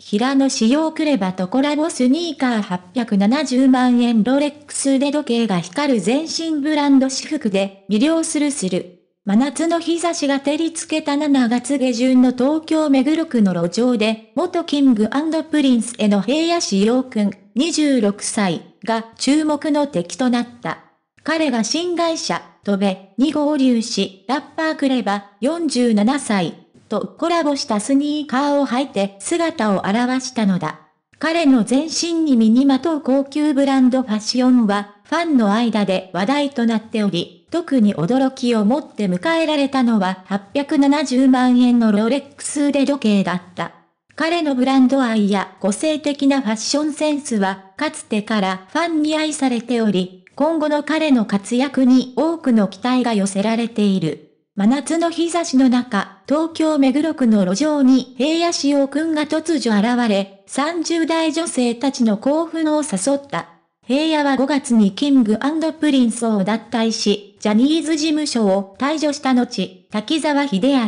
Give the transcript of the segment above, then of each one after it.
平野紫耀クレバとコラボスニーカー870万円ロレックスで時計が光る全身ブランド私服で魅了するする。真夏の日差しが照りつけた7月下旬の東京目黒区の路上で、元キングプリンスへの平野紫耀くん26歳が注目の敵となった。彼が新会社、トベ、に合流し、ラッパークレバ47歳とコラボしたスニーカーを履いて姿を現したのだ。彼の全身に身にまとう高級ブランドファッションは、ファンの間で話題となっており、特に驚きを持って迎えられたのは870万円のロレックス腕時計だった。彼のブランド愛や個性的なファッションセンスは、かつてからファンに愛されており、今後の彼の活躍に多くの期待が寄せられている。真夏の日差しの中、東京目黒区の路上に平野志陽くんが突如現れ、30代女性たちの興奮を誘った。平野は5月にキングプリンスを脱退し、ジャニーズ事務所を退場した後、滝沢秀明、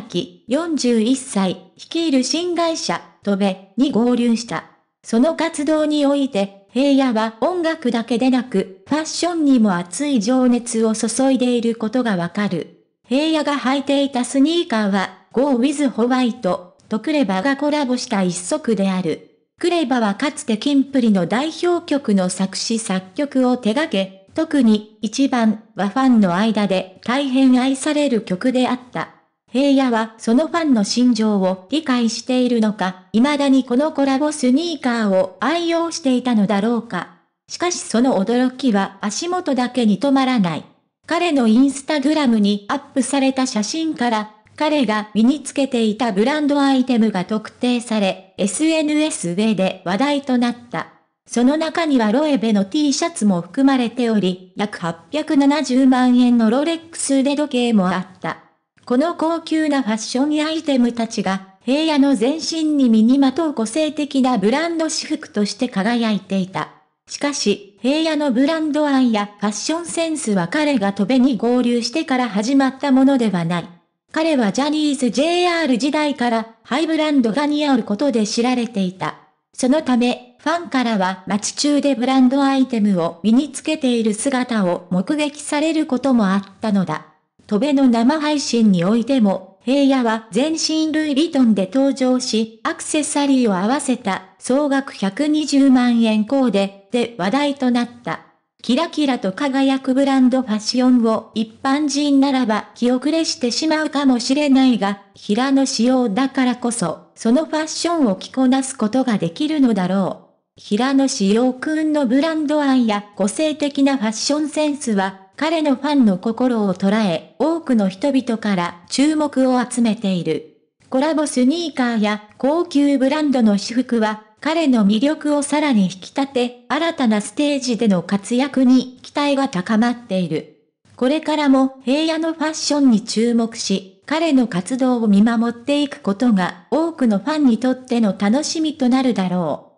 41歳、率いる新会社、戸部に合流した。その活動において、平野は音楽だけでなく、ファッションにも熱い情熱を注いでいることがわかる。平野が履いていたスニーカーは、Go with White とクレバがコラボした一足である。クレバはかつてキンプリの代表曲の作詞作曲を手掛け、特に一番はファンの間で大変愛される曲であった。平野はそのファンの心情を理解しているのか、未だにこのコラボスニーカーを愛用していたのだろうか。しかしその驚きは足元だけに止まらない。彼のインスタグラムにアップされた写真から、彼が身につけていたブランドアイテムが特定され、SNS 上で話題となった。その中にはロエベの T シャツも含まれており、約870万円のロレックス腕時計もあった。この高級なファッションアイテムたちが、平野の全身に身にまとう個性的なブランド私服として輝いていた。しかし、平野のブランド案やファッションセンスは彼が戸べに合流してから始まったものではない。彼はジャニーズ JR 時代からハイブランドが似合うことで知られていた。そのため、ファンからは街中でブランドアイテムを身につけている姿を目撃されることもあったのだ。戸べの生配信においても平野は全身ルイ・ヴィトンで登場し、アクセサリーを合わせた総額120万円コーデで話題となった。キラキラと輝くブランドファッションを一般人ならば気遅れしてしまうかもしれないが、平野仕様だからこそ、そのファッションを着こなすことができるのだろう。平野仕様くんのブランド愛や個性的なファッションセンスは、彼のファンの心を捉え、多くの人々から注目を集めている。コラボスニーカーや高級ブランドの私服は、彼の魅力をさらに引き立て、新たなステージでの活躍に期待が高まっている。これからも平野のファッションに注目し、彼の活動を見守っていくことが多くのファンにとっての楽しみとなるだろう。